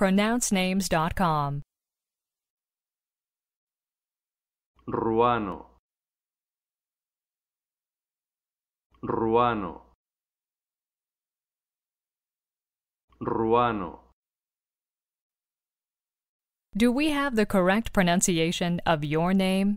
pronouncenames.com. Ruano. Ruano. Ruano. Do we have the correct pronunciation of your name?